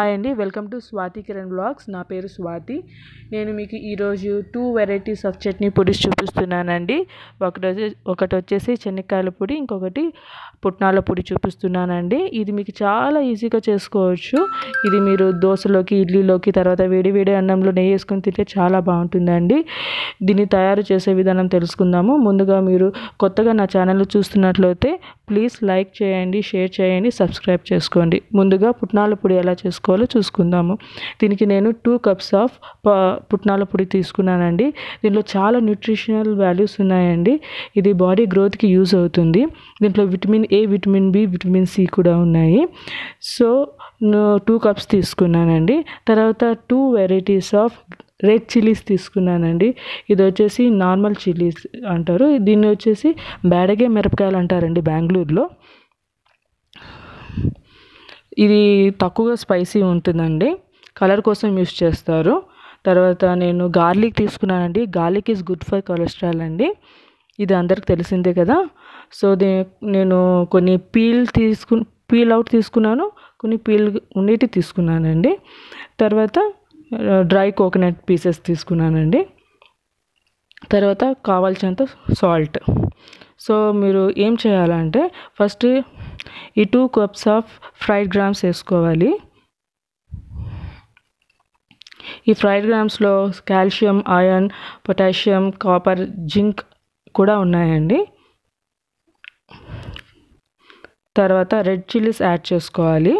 hi అండి welcome to Swathi Kiran blogs నా పేరు స్వాతి నేను మీకు ఈరోజు టూ వెరైటీస్ ఆఫ్ చట్నీ పొడి చూపిస్తున్నానండి ఒకటి ఒకటి వచ్చేసి చెనక్కాయల పొడి ఇంకొకటి పుట్నాల పొడి చూపిస్తున్నానండి ఇది మీకు చాలా ఈజీగా చేసుకోవచ్చు ఇది మీరు దోశలోకి ఇడ్లీలోకి తర్వాత వేడి వేడి అన్నంలో నెయ్యి వేసుకుని తింటే చాలా బాగుంటుందండి దీన్ని తయారు చేసే విధానం తెలుసుకుందాము ముందుగా మీరు కొత్తగా నా ఛానల్ చూస్తున్నట్లయితే ప్లీజ్ లైక్ చేయండి షేర్ చేయండి సబ్స్క్రైబ్ చేసుకోండి ముందుగా పుట్నాల పొడి ఎలా చేసుకోవాలో చూసుకుందాము దీనికి నేను టూ కప్స్ ఆఫ్ పుట్నాల పొడి తీసుకున్నానండి దీంట్లో చాలా న్యూట్రిషనల్ వాల్యూస్ ఉన్నాయండి ఇది బాడీ గ్రోత్కి యూజ్ అవుతుంది దీంట్లో vitamin A vitamin B vitamin C కూడా ఉన్నాయి సో టూ కప్స్ తీసుకున్నానండి తర్వాత two varieties of red chillies తీసుకున్నానండి ఇది వచ్చేసి నార్మల్ చిల్లీస్ అంటారు దీన్ని వచ్చేసి బ్యాడగే మిరపకాయలు అంటారండి బెంగళూరులో ఇది తక్కువగా స్పైసీ ఉంటుందండి కలర్ కోసం యూస్ చేస్తారు తర్వాత నేను గార్లిక్ తీసుకున్నానండి garlic is good for cholesterol అండి ఇది అందరికి తెలిసిందే కదా సో దీ నేను కొన్ని పీల్ తీసుకు పీల్ అవుట్ తీసుకున్నాను కొన్ని పీల్ ఉన్నిటి తీసుకున్నానండి తర్వాత డ్రై కోకోనట్ పీసెస్ తీసుకున్నానండి తర్వాత కావాల్సినంత సాల్ట్ సో మీరు ఏం చేయాలంటే ఫస్ట్ ఈ two cups of fried grams వేసుకోవాలి ఈ ఫ్రైడ్ గ్రామ్స్లో calcium iron potassium copper zinc కూడా ఉన్నాయండి తర్వాత రెడ్ చిల్లీస్ యాడ్ చేసుకోవాలి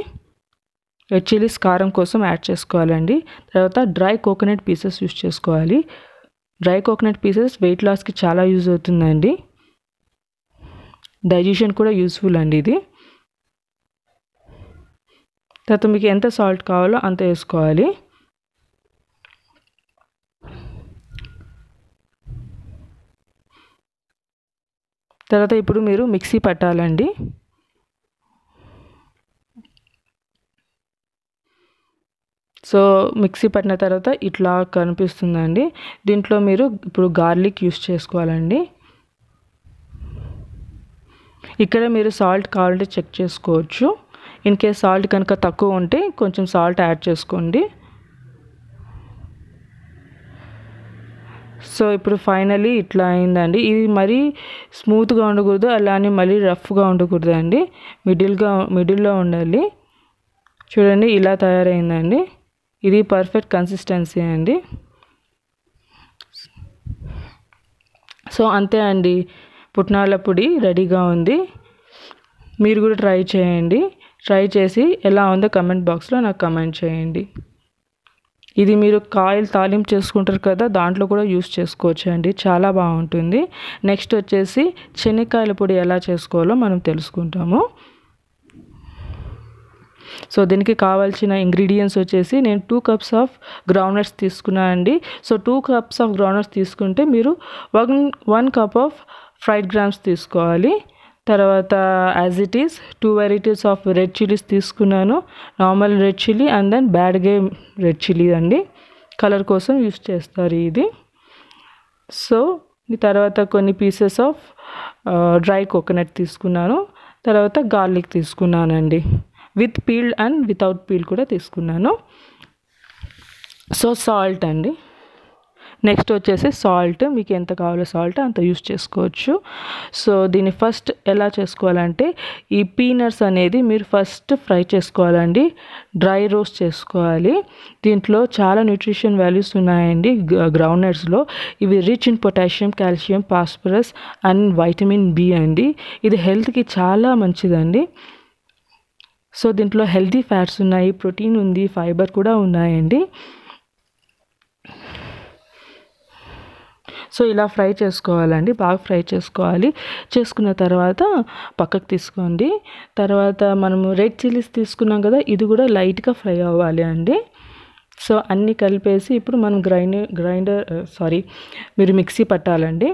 రెడ్ చిల్లీస్ కారం కోసం యాడ్ చేసుకోవాలండి తర్వాత డ్రై కోకోనట్ పీసెస్ యూస్ చేసుకోవాలి డ్రై కోకోనట్ పీసెస్ వెయిట్ లాస్కి చాలా యూజ్ అవుతుందండి డైజెషన్ కూడా యూస్ఫుల్ అండి ఇది తర్వాత మీకు ఎంత సాల్ట్ కావాలో అంత వేసుకోవాలి తర్వాత ఇప్పుడు మీరు మిక్సీ పట్టాలండి సో మిక్సీ పట్టిన తర్వాత ఇట్లా కనిపిస్తుందండి దీంట్లో మీరు ఇప్పుడు గార్లిక్ యూస్ చేసుకోవాలండి ఇక్కడ మీరు సాల్ట్ కావాలంటే చెక్ చేసుకోవచ్చు ఇన్ కేస్ సాల్ట్ కనుక తక్కువ ఉంటే కొంచెం సాల్ట్ యాడ్ చేసుకోండి సో ఇప్పుడు ఫైనలీ ఇట్లా అయిందండి ఇది మరీ స్మూత్గా ఉండకూడదు అలానే మళ్ళీ రఫ్గా ఉండకూడదండి మిడిల్గా మిడిల్లో ఉండాలి చూడండి ఇలా తయారైందండి ఇది పర్ఫెక్ట్ కన్సిస్టెన్సీ అండి సో అంతే అండి పుట్నాల పొడి రెడీగా ఉంది మీరు కూడా ట్రై చేయండి ట్రై చేసి ఎలా ఉందో కమెంట్ బాక్స్లో నాకు కమెంట్ చేయండి ఇది మీరు కాయిల్ తాలింపు చేసుకుంటారు కదా దాంట్లో కూడా యూస్ చేసుకోవచ్చు అండి చాలా బాగుంటుంది నెక్స్ట్ వచ్చేసి శనక్కాయల పొడి ఎలా చేసుకోవాలో మనం తెలుసుకుంటాము సో దీనికి కావాల్సిన ఇంగ్రీడియంట్స్ వచ్చేసి నేను టూ కప్స్ ఆఫ్ గ్రౌండ్నట్స్ తీసుకున్నాను అండి so two cups of groundnuts తీసుకుంటే మీరు one one cup of fried grams తీసుకోవాలి తర్వాత as it is two varieties of red chillies తీసుకున్నాను normal red chilli and then Byadgi red chilli అండి colour కోసం use చేస్తారు ఇది సో తర్వాత కొన్ని పీసెస్ ఆఫ్ డ్రై కోకోనట్ తీసుకున్నాను తర్వాత గార్లిక్ తీసుకున్నానండి with peel and without peel కూడా తీసుకున్నాను సో సాల్ట్ అండి నెక్స్ట్ వచ్చేసి సాల్ట్ మీకు ఎంత కావాలో సాల్ట్ అంత యూస్ చేసుకోవచ్చు సో దీన్ని ఫస్ట్ ఎలా చేసుకోవాలంటే ఈ పీనట్స్ అనేది మీరు ఫస్ట్ ఫ్రై చేసుకోవాలండి డ్రై రోస్ట్ చేసుకోవాలి దీంట్లో చాలా న్యూట్రిషన్ వాల్యూస్ ఉన్నాయండి గ్రౌండ్నట్స్లో ఇవి rich in potassium calcium phosphorus and vitamin B అండి ఇది హెల్త్కి చాలా మంచిదండి సో దీంట్లో హెల్తీ ఫ్యాట్స్ ఉన్నాయి ప్రోటీన్ ఉంది ఫైబర్ కూడా ఉన్నాయండి సో ఇలా ఫ్రై చేసుకోవాలండి బాగా ఫ్రై చేసుకోవాలి చేసుకున్న తర్వాత పక్కకు తీసుకోండి తర్వాత మనము రెడ్ చిల్లీస్ తీసుకున్నాం కదా ఇది కూడా లైట్గా ఫ్రై అవ్వాలి అండి సో అన్నీ కలిపేసి ఇప్పుడు మనం గ్రైండర్ గ్రైండర్ సారీ మీరు మిక్సీ పట్టాలండి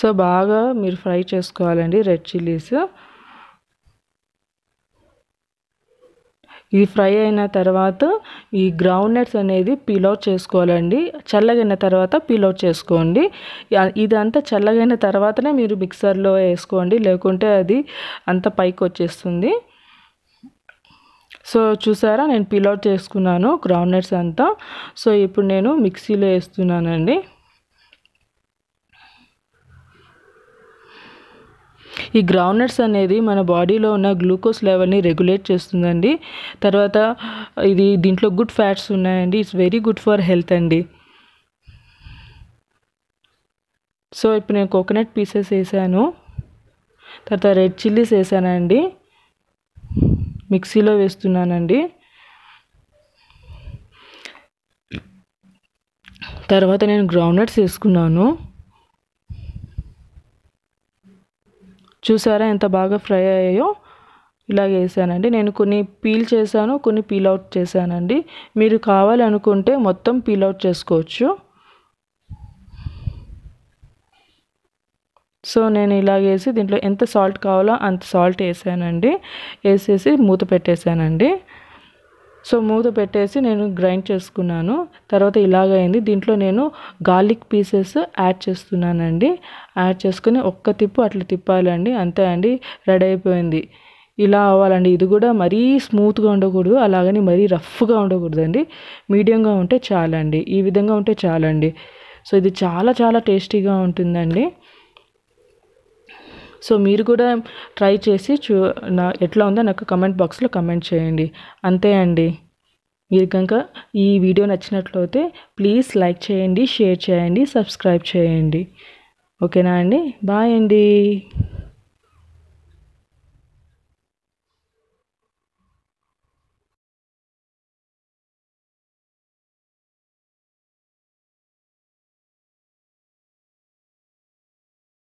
సో బాగా మీరు ఫ్రై చేసుకోవాలండి రెడ్ చిల్లీస్ ఇది ఫ్రై అయిన తర్వాత ఈ గ్రౌండ్నట్స్ అనేది పీలౌట్ చేసుకోవాలండి చల్లగైన తర్వాత పీలౌట్ చేసుకోండి ఇదంతా చల్లగైన తర్వాతనే మీరు మిక్సర్లో వేసుకోండి లేకుంటే అది అంత పైకి వచ్చేస్తుంది సో చూసారా నేను పీలౌట్ చేసుకున్నాను గ్రౌండ్నట్స్ అంతా సో ఇప్పుడు నేను మిక్సీలో వేస్తున్నానండి ఈ గ్రౌండ్నట్స్ అనేది మన బాడీలో ఉన్న గ్లూకోజ్ లెవెల్ని రెగ్యులేట్ చేస్తుందండి తర్వాత ఇది దీంట్లో గుడ్ ఫ్యాట్స్ ఉన్నాయండి it's very good for health అండి సో ఇప్పుడు నేను కోకోనట్ పీసెస్ వేసాను తర్వాత రెడ్ చిల్లీస్ వేసానండి మిక్సీలో వేస్తున్నానండి తర్వాత నేను గ్రౌండ్నట్స్ వేసుకున్నాను చూసారా ఎంత బాగా ఫ్రై అయ్యాయో ఇలా వేసానండి నేను కొన్ని పీల్ చేశాను కొన్ని పీల్ అవుట్ చేశానండి మీరు కావాలనుకుంటే మొత్తం పీల్ అవుట్ చేసుకోవచ్చు సో నేను ఇలా వేసి దీంట్లో ఎంత సాల్ట్ కావాలో అంత సాల్ట్ వేసానండి వేసేసి మూత పెట్టేశానండి సో మూత పెట్టేసి నేను గ్రైండ్ చేసుకున్నాను తర్వాత ఇలాగైంది దీంట్లో నేను గార్లిక్ పీసెస్ యాడ్ చేస్తున్నానండి యాడ్ చేసుకుని ఒక్క తిప్పు అట్లా తిప్పాలండి అంతే అండి రెడీ అయిపోయింది ఇలా అవ్వాలండి ఇది కూడా మరీ స్మూత్గా ఉండకూడదు అలాగని మరీ రఫ్గా ఉండకూడదండి మీడియంగా ఉంటే చాలండి ఈ విధంగా ఉంటే చాలండి సో ఇది చాలా చాలా టేస్టీగా ఉంటుందండి సో మీరు కూడా ట్రై చేసి చూ నా ఎట్లా ఉందో నాకు కమెంట్ బాక్స్లో కమెంట్ చేయండి అంతే అండి మీరు కనుక ఈ వీడియో నచ్చినట్లయితే ప్లీజ్ లైక్ చేయండి షేర్ చేయండి సబ్స్క్రైబ్ చేయండి ఓకేనా అండి బాయ్ అండి